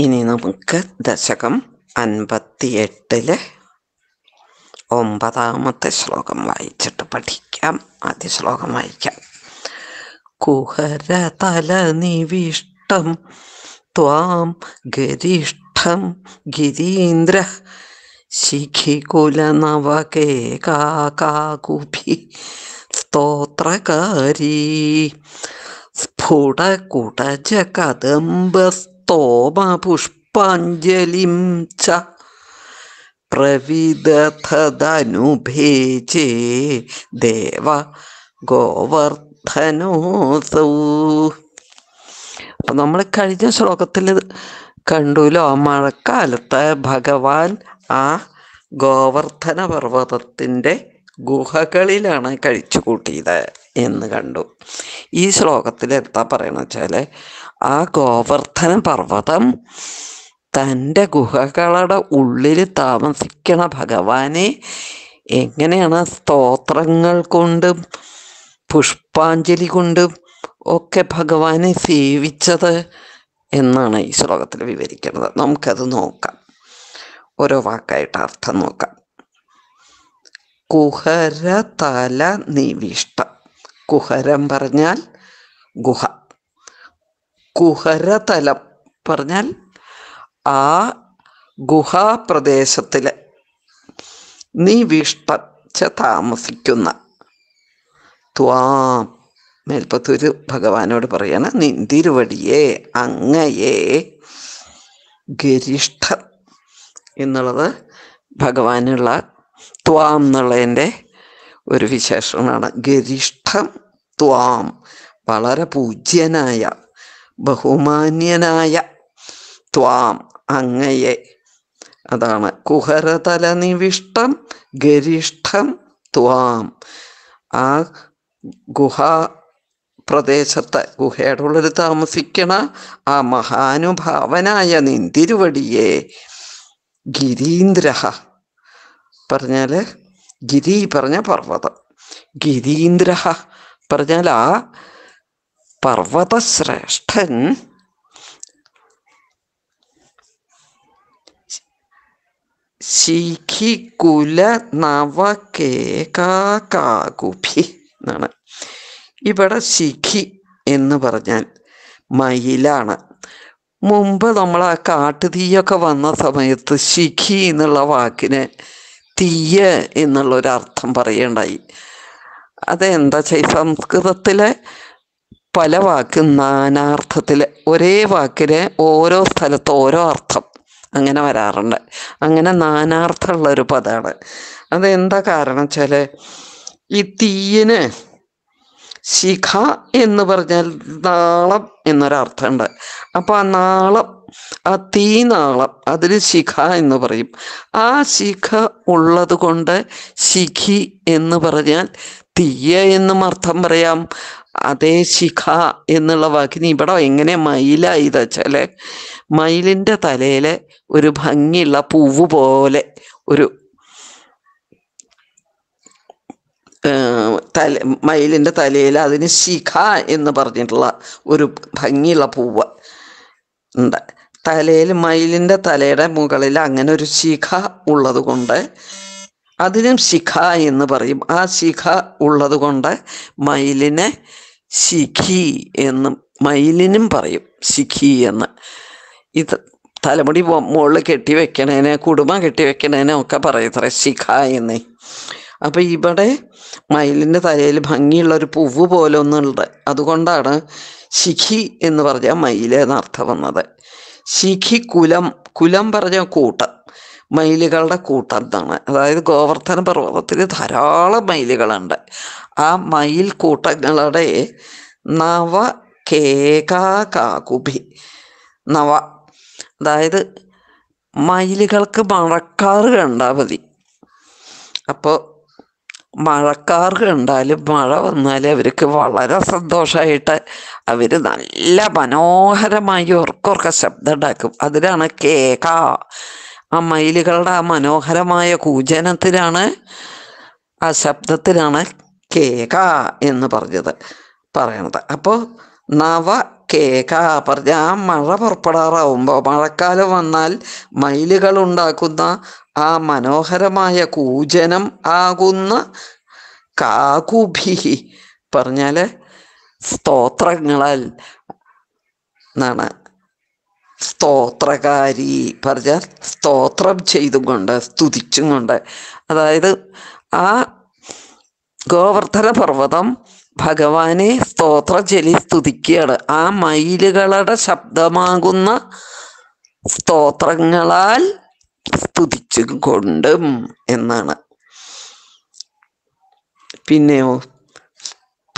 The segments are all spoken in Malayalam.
ഇനി നമുക്ക് ദശകം എട്ടില് ഒമ്പതാമത്തെ ശ്ലോകം വായിച്ചിട്ട് പഠിക്കാം ആദ്യ ശ്ലോകം വായിക്കാം നിവിഷ്ടം ത്വാം ഗരിഷ്ഠം ഗിരീന്ദ്ര ശിഖികുലനവകേകാകുഭി സ്തോത്രകാരീ സ്ഫുടകുടജ കദംബസ് സ്തോമപുഷ്പാഞ്ജലിം ച പ്രവിദധതനുഭേജേ ദേവ ഗോവർദ്ധനോസൗ അപ്പം നമ്മൾ കഴിഞ്ഞ ശ്ലോകത്തിൽ കണ്ടുല്ലോ മഴക്കാലത്ത് ഭഗവാൻ ആ ഗോവർദ്ധന പർവ്വതത്തിൻ്റെ ഗുഹകളിലാണ് കഴിച്ചു കൂട്ടിയത് എന്ന് കണ്ടു ഈ ശ്ലോകത്തിൽ എന്താ പറയണെന്ന് വെച്ചാൽ ആ ഗോവർദ്ധന പർവ്വതം തൻ്റെ ഗുഹകളുടെ ഉള്ളിൽ താമസിക്കണ ഭഗവാനെ എങ്ങനെയാണ് സ്തോത്രങ്ങൾ കൊണ്ടും പുഷ്പാഞ്ജലി കൊണ്ടും ഒക്കെ ഭഗവാനെ സേവിച്ചത് എന്നാണ് ഈ ശ്ലോകത്തിൽ വിവരിക്കുന്നത് നമുക്കത് നോക്കാം ഓരോ വാക്കായിട്ട് അർത്ഥം നോക്കാം കുഹര തല നിവിഷ്ട കുഹരം പറഞ്ഞാൽ ഗുഹ കുഹരതലം പറഞ്ഞാൽ ആ ഗുഹാപ്രദേശത്തിൽ നീ ച താമസിക്കുന്ന ത്വാം മേൽപ്പത്തൂര് ഭഗവാനോട് പറയാണ് നിന്തിരുവടിയെ അങ്ങയെ ഗരിഷ്ഠ എന്നുള്ളത് ഭഗവാനുള്ള ത്വാം എന്നുള്ളതിൻ്റെ ഒരു വിശേഷണമാണ് ഗരിഷ്ഠം ത്വാം വളരെ പൂജ്യനായ ബഹുമാന്യനായ ത്വാം അങ്ങയെ അതാണ് കുഹരതല നിവിഷ്ടം ഗരിഷ്ഠം ത്വാം ആ ഗുഹ പ്രദേശത്ത് ഗുഹയുടെ ഉള്ളിൽ താമസിക്കണ ആ മഹാനുഭാവനായ നിന്തിരുവടിയെ ഗിരീന്ദ്ര പറഞ്ഞാൽ ഗിരി പറഞ്ഞ പർവ്വതം ഗിരീന്ദ്ര പറഞ്ഞാൽ ആ പർവ്വതശ്രേഷ്ഠൻ ശിഖികുല നവകേകാകുഭി എന്നാണ് ഇവിടെ ശിഖി എന്ന് പറഞ്ഞാൽ മയിലാണ് മുമ്പ് നമ്മൾ ആ കാട്ടുതീയൊക്കെ വന്ന സമയത്ത് ശിഖി എന്നുള്ള വാക്കിന് തീയ എന്നുള്ളൊരർത്ഥം പറയേണ്ടായി അതെന്താ ചെയ് സംസ്കൃതത്തിലെ പല വാക്ക് നാനാർത്ഥത്തിൽ ഒരേ വാക്കിന് ഓരോ സ്ഥലത്ത് ഓരോ അർത്ഥം അങ്ങനെ വരാറുണ്ട് അങ്ങനെ നാനാർത്ഥമുള്ള ഒരു പദമാണ് അതെന്താ കാരണം വെച്ചാൽ ഈ തീയിന് ശിഖ എന്ന് പറഞ്ഞാൽ നാളം എന്നൊരർത്ഥമുണ്ട് അപ്പോൾ ആ നാളം ആ തീ നാളം അതിൽ ശിഖ എന്ന് പറയും ആ ശിഖ ഉള്ളത് കൊണ്ട് ശിഖി എന്ന് പറഞ്ഞാൽ തീയ എന്നും അർത്ഥം പറയാം അതേ ശിഖ എന്നുള്ള വാക്കിന് ഇവിടെ എങ്ങനെ മയിലായി തച്ചാൽ മയിലിൻ്റെ തലയിൽ ഒരു ഭംഗിയുള്ള പൂവ് പോലെ ഒരു തല മയിലിൻ്റെ തലയിൽ അതിന് ശിഖ എന്ന് പറഞ്ഞിട്ടുള്ള ഒരു ഭംഗിയുള്ള പൂവ് ഉണ്ട് തലയിൽ മയിലിൻ്റെ തലയുടെ മുകളിൽ അങ്ങനെ ഒരു ശിഖ ഉള്ളത് കൊണ്ട് അതിനും ശിഖ എന്ന് പറയും ആ ശിഖ ഉള്ളത് കൊണ്ട് മയിലിനെ ശിഖി എന്നും മയിലിനും പറയും ശിഖി എന്ന് ഇത് തലമുടി മുകളിൽ കെട്ടി വെക്കണേനെ കുടുമ കെട്ടി വെക്കണേനെ ഒക്കെ പറയത്ര ശിഖ എന്നേ അപ്പം ഇവിടെ മയിലിൻ്റെ തലയിൽ ഭംഗിയുള്ള ഒരു പൂവ് പോലെ ഒന്നുള്ളത് അതുകൊണ്ടാണ് ശിഖി എന്ന് പറഞ്ഞാൽ മയിലെന്നർത്ഥം വന്നത് ശിഖി കുലം കുലം പറഞ്ഞ കൂട്ടം മയിലുകളുടെ കൂട്ടം എന്നാണ് അതായത് ഗോവർദ്ധന പർവ്വതത്തിൽ ധാരാളം മയിലുകളുണ്ട് ആ മയിൽ കൂട്ടങ്ങളുടെ നവ കേകാകുഭി നവ അതായത് മയിലുകൾക്ക് മഴക്കാറ് കണ്ടാൽ മതി അപ്പോൾ മഴക്കാറ് കണ്ടാലും മഴ വന്നാലും അവർക്ക് വളരെ സന്തോഷമായിട്ട് അവർ നല്ല മനോഹരമായി ഉറക്കുറക്ക ശബ്ദം ഉണ്ടാക്കും അതിനാണ് കേക്ക ആ മയിലുകളുടെ ആ മനോഹരമായ കൂജനത്തിലാണ് ആ ശബ്ദത്തിലാണ് കേക എന്ന് പറഞ്ഞത് പറയണത് അപ്പോൾ നവ കേക പറഞ്ഞ ആ മഴ പുറപ്പെടാറാവുമ്പോൾ മഴക്കാലം വന്നാൽ മയിലുകൾ ഉണ്ടാക്കുന്ന ആ മനോഹരമായ കൂജനം ആകുന്ന കാകുഭി പറഞ്ഞാൽ സ്തോത്രങ്ങളാൽ എന്നാണ് സ്തോത്രകാരി പറഞ്ഞാൽ സ്തോത്രം ചെയ്തും കൊണ്ട് സ്തുതിച്ചും കൊണ്ട് അതായത് ആ ഗോവർദ്ധന പർവ്വതം ഭഗവാനെ സ്തോത്ര ചെലി സ്തുതിക്കുകയാണ് ആ മയിലുകളുടെ ശബ്ദമാകുന്ന സ്തോത്രങ്ങളാൽ സ്തുതിച്ചു കൊണ്ടും എന്നാണ് പിന്നെയോ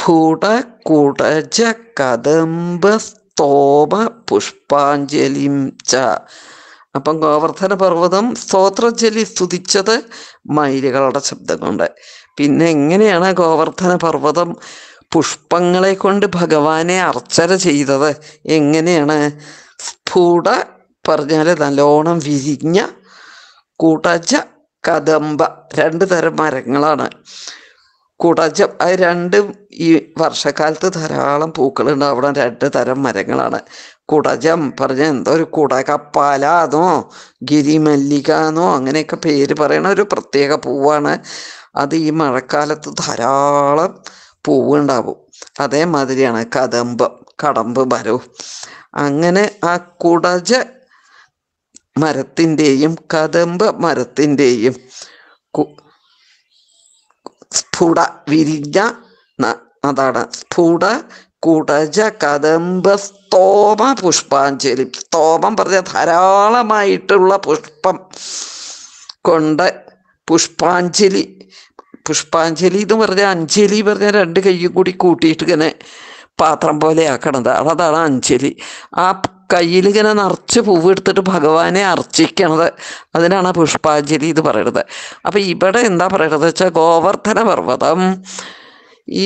ഭൂട കുടജ കദംബ സ്തോമ പുഷ്പാഞ്ജലിം ച അപ്പം ഗോവർദ്ധന പർവ്വതം സ്തോത്രജലി സ്തുതിച്ചത് മയിലുകളുടെ ശബ്ദം കൊണ്ട് പിന്നെ എങ്ങനെയാണ് ഗോവർദ്ധന പർവ്വതം പുഷ്പങ്ങളെ കൊണ്ട് ഭഗവാനെ അർച്ചന ചെയ്തത് എങ്ങനെയാണ് സ്ഫുട പറഞ്ഞാൽ നല്ലോണം വിരിഞ്ഞ കൂട്ടജ കദംബ രണ്ട് തരം മരങ്ങളാണ് കൂടാതെ രണ്ട് ഈ വർഷക്കാലത്ത് ധാരാളം പൂക്കളുണ്ട് അവിടെ രണ്ട് തരം മരങ്ങളാണ് കുടജം പറഞ്ഞ എന്തോ ഒരു കുടകപ്പാല എന്നോ ഗിരിമല്ലിക എന്നോ അങ്ങനെയൊക്കെ പേര് പറയണ ഒരു പ്രത്യേക പൂവാണ് അത് ഈ മഴക്കാലത്ത് ധാരാളം പൂവ് ഉണ്ടാവും അതേമാതിരിയാണ് കദമ്പം കടമ്പ് മരവും അങ്ങനെ ആ കുടജ മരത്തിൻ്റെയും കദമ്പ മരത്തിൻ്റെയും സ്ഫുട വിരിഞ്ഞ അതാണ് സ്ഫുട കുടജ കദംബ സ്തോമ പുഷ്പാഞ്ജലി സ്തോമം പറഞ്ഞ ധാരാളമായിട്ടുള്ള പുഷ്പം കൊണ്ട് പുഷ്പാഞ്ജലി പുഷ്പാഞ്ജലി എന്ന് പറഞ്ഞ അഞ്ജലി പറഞ്ഞ രണ്ട് കൈയും കൂടി കൂട്ടിയിട്ട് ഇങ്ങനെ പാത്രം പോലെ ആക്കണത് അതാണ് അഞ്ജലി ആ കയ്യിലിങ്ങനെ നിറച്ച് പൂവെടുത്തിട്ട് ഭഗവാനെ അർച്ചിക്കണത് അതിനാണ് പുഷ്പാഞ്ജലി ഇത് പറയുന്നത് അപ്പം ഇവിടെ എന്താ പറയണത് വെച്ചാൽ ഗോവർദ്ധന പർവ്വതം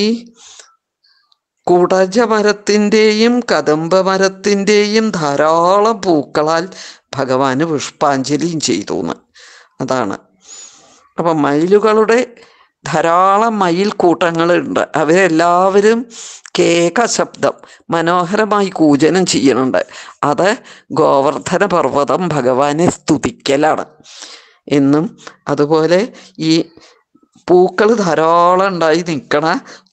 ഈ കുടജമരത്തിൻ്റെയും കദംബ മരത്തിൻ്റെയും ധാരാളം പൂക്കളാൽ ഭഗവാന് പുഷ്പാഞ്ജലിയും ചെയ്തു എന്ന് അതാണ് അപ്പം മയിലുകളുടെ ധാരാളം മയിൽ കൂട്ടങ്ങളുണ്ട് അവരെല്ലാവരും കേക ശബ്ദം മനോഹരമായി കൂജനം ചെയ്യുന്നുണ്ട് അത് ഗോവർദ്ധന പർവ്വതം ഭഗവാനെ സ്തുതിക്കലാണ് എന്നും അതുപോലെ ഈ പൂക്കൾ ധാരാളം ഉണ്ടായി നിൽക്കണ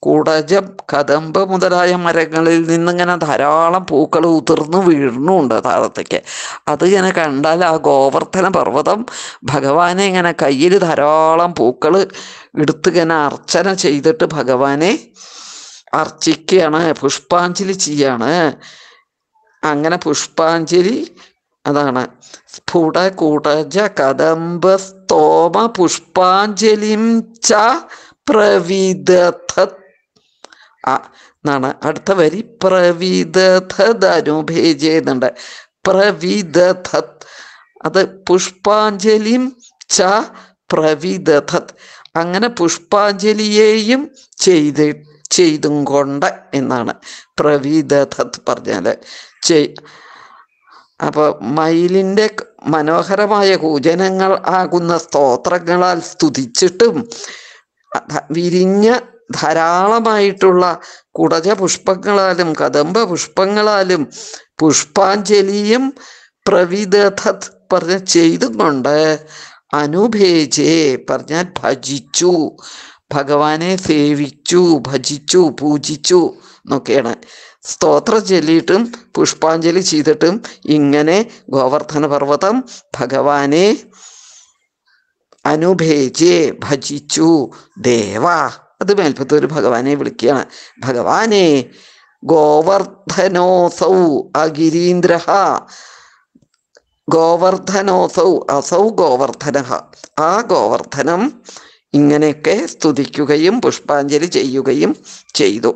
കുടജം കദമ്പ് മുതലായ മരങ്ങളിൽ നിന്നിങ്ങനെ ധാരാളം പൂക്കൾ ഉതിർന്നു വീഴുന്നുണ്ട് താഴത്തേക്ക് അത് ഇങ്ങനെ കണ്ടാൽ ആ ഗോവർദ്ധന പർവ്വതം ഭഗവാനെ ഇങ്ങനെ കയ്യിൽ ധാരാളം പൂക്കൾ എടുത്ത് ഇങ്ങനെ അർച്ചന ചെയ്തിട്ട് ഭഗവാനെ അർച്ചിക്കുകയാണ് പുഷ്പാഞ്ജലി ചെയ്യാണ് അങ്ങനെ പുഷ്പാഞ്ജലി അതാണ് സ്ഫുട കുടജ കദമ്പ തോമ പുഷ്പാഞ്ജലിം ച പ്രവിദധ എന്നാണ് അടുത്ത വരി പ്രവിദധനുഭേജെന്നുണ്ട് പ്രവിദധത് അത് പുഷ്പാഞ്ജലിം ച പ്രവിദധത് അങ്ങനെ പുഷ്പാഞ്ജലിയെയും ചെയ്ത് ചെയ്തും കൊണ്ട് എന്നാണ് പ്രവിദധത് പറഞ്ഞാൽ ചെയ് അപ്പോൾ മയിലിൻ്റെ മനോഹരമായ കൂജനങ്ങൾ ആകുന്ന സ്തോത്രങ്ങളാൽ സ്തുതിച്ചിട്ടും വിരിഞ്ഞ ധാരാളമായിട്ടുള്ള കുടജ പുഷ്പങ്ങളാലും കദംബ പുഷ്പങ്ങളാലും പുഷ്പാഞ്ജലിയും പ്രവിധ പറഞ്ഞ ചെയ്തും കൊണ്ട് അനുഭേജേ പറഞ്ഞാൽ ഭജിച്ചു ഭഗവാനെ സേവിച്ചു ഭജിച്ചു പൂജിച്ചു എന്നൊക്കെയാണ് സ്തോത്രം ചൊല്ലിയിട്ടും പുഷ്പാഞ്ജലി ചെയ്തിട്ടും ഇങ്ങനെ ഗോവർദ്ധന പർവ്വതം ഭഗവാനെ അനുഭേജേ ഭജിച്ചു ദേവ അത് മേൽപ്പത്തൂർ ഭഗവാനെ വിളിക്കുകയാണ് ഭഗവാനെ ഗോവർദ്ധനോസൗ അഗിരീന്ദ്ര ഗോവർദ്ധനോസൗ അസൗ ഗോവർദ്ധന ആ ഗോവർദ്ധനം ഇങ്ങനെയൊക്കെ സ്തുതിക്കുകയും പുഷ്പാഞ്ജലി ചെയ്യുകയും ചെയ്തു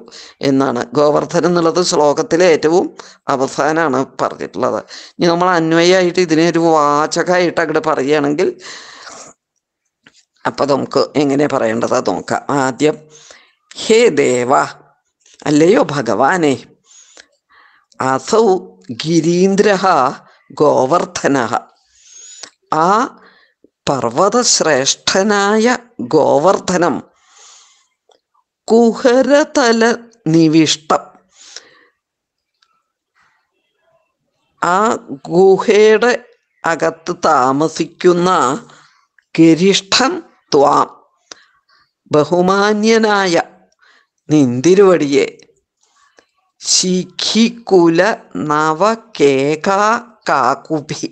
എന്നാണ് ഗോവർദ്ധൻ എന്നുള്ളത് ശ്ലോകത്തിലെ ഏറ്റവും അവസാനമാണ് പറഞ്ഞിട്ടുള്ളത് ഇനി നമ്മൾ അന്വയമായിട്ട് ഇതിനെ ഒരു വാചകമായിട്ട് അങ്ങോട്ട് പറയുകയാണെങ്കിൽ അപ്പൊ നമുക്ക് എങ്ങനെ പറയേണ്ടത് നോക്കാം ആദ്യം ഹേ ദേവ അല്ലയോ ഭഗവാനെ അസൗ ഗിരീന്ദ്ര ഗോവർദ്ധന ആ പർവ്വതശ്രേഷ്ഠനായ ഗോവർദ്ധനം കുഹരതല നിവിഷ്ടം ആ ഗുഹയുടെ അകത്ത് താമസിക്കുന്ന ഗരിഷ്ഠൻ ത്വാം ബഹുമാന്യനായ നിന്തിരുവടിയെ ശിഖികുല നവകേകാ കാകുഭി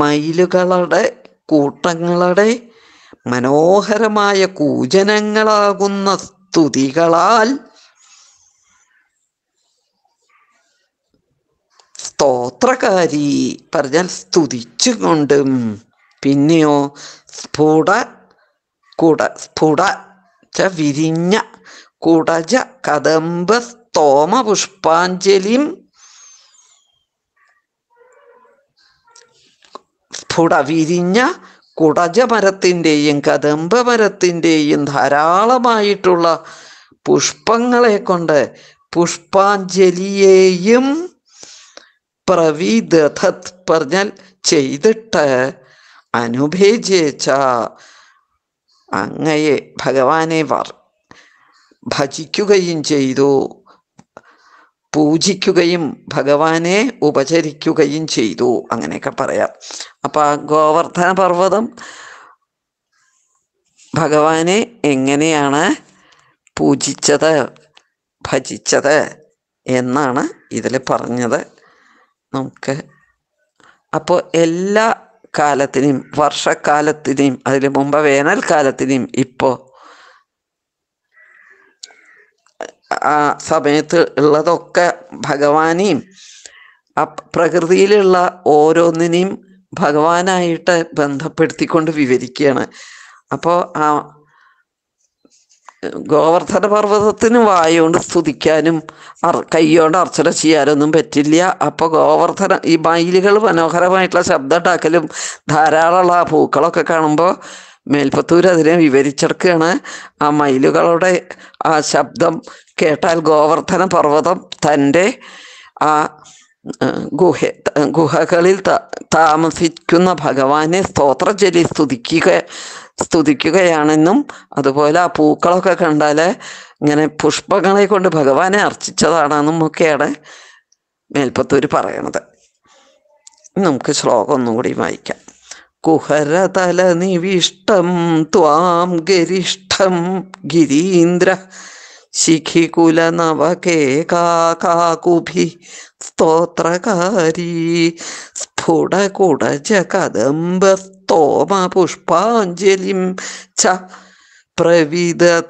മയിലുകളുടെ കൂട്ടങ്ങളുടെ മനോഹരമായ കൂജനങ്ങളാകുന്ന സ്തുതികളാൽ സ്തോത്രകാരി പറഞ്ഞാൽ സ്തുതിച്ചുകൊണ്ടും പിന്നെയോ സ്ഫുട കുട സ്ഫുട ച വിരിഞ്ഞ കുടജ കദംബ സ്തോമ പുഷ്പാഞ്ജലിം സ്ഫുട വിരിഞ്ഞ കുടജമരത്തിൻ്റെയും മരത്തിൻ്റെയും ധാരാളമായിട്ടുള്ള പുഷ്പങ്ങളെ കൊണ്ട് പുഷ്പാഞ്ജലിയെയും പ്രവിദത് പറഞ്ഞാൽ ചെയ്തിട്ട് അനുഭേജേച്ച അങ്ങയെ ഭഗവാനെ വർ ഭജിക്കുകയും ചെയ്തു പൂജിക്കുകയും ഭഗവാനെ ഉപചരിക്കുകയും ചെയ്തു അങ്ങനെയൊക്കെ പറയാം അപ്പൊ ആ ഗോവർദ്ധന പർവ്വതം ഭഗവാനെ എങ്ങനെയാണ് പൂജിച്ചത് ഭജിച്ചത് എന്നാണ് ഇതിൽ പറഞ്ഞത് നമുക്ക് അപ്പോൾ എല്ലാ കാലത്തിനും വർഷക്കാലത്തിനെയും അതിന് മുമ്പ് വേനൽക്കാലത്തിനെയും ഇപ്പോൾ ആ സമയത്ത് ഉള്ളതൊക്കെ ഭഗവാനെയും പ്രകൃതിയിലുള്ള ഓരോന്നിനെയും ഭഗവാനായിട്ട് ബന്ധപ്പെടുത്തിക്കൊണ്ട് വിവരിക്കുകയാണ് അപ്പോൾ ആ ഗോവർദ്ധന പർവ്വതത്തിന് വായുകൊണ്ട് സ്തുതിക്കാനും അർ കൈയോണ്ട് അർച്ചന ചെയ്യാനൊന്നും പറ്റില്ല അപ്പോൾ ഗോവർദ്ധന ഈ മയിലുകൾ മനോഹരമായിട്ടുള്ള ശബ്ദം ഉണ്ടാക്കലും ധാരാളമുള്ള ആ പൂക്കളൊക്കെ കാണുമ്പോൾ മേൽപ്പത്തൂർ അതിനെ വിവരിച്ചെടുക്കുകയാണ് ആ മയിലുകളുടെ ആ ശബ്ദം കേട്ടാൽ ഗോവർദ്ധന പർവ്വതം തൻ്റെ ആ ഗുഹ ഗുഹകളിൽ താമസിക്കുന്ന ഭഗവാനെ സ്തോത്രജലി സ്തുതിക്കുക സ്തുതിക്കുകയാണെന്നും അതുപോലെ ആ പൂക്കളൊക്കെ കണ്ടാൽ ഇങ്ങനെ പുഷ്പങ്ങളെ കൊണ്ട് ഭഗവാനെ അർച്ചിച്ചതാണെന്നും ഒക്കെയാണ് മേൽപ്പത്തൂർ പറയണത് നമുക്ക് ശ്ലോകം ഒന്നും കൂടി വായിക്കാം കുഹരതലനിവിഷ്ടം ത്വാം ഗരിഷ്ഠം ഗിരീന്ദ്ര ശിഖികുലനവകേകാകുഭി സ്തോത്രകാരീ സ്ഫുടകുടജ കദംബസ്തോമപുഷ്പാഞ്ജലിം ച പ്രവിദധനുഭേജേ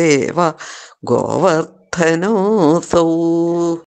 ദേവ ഗോവർദ്ധനോസൗ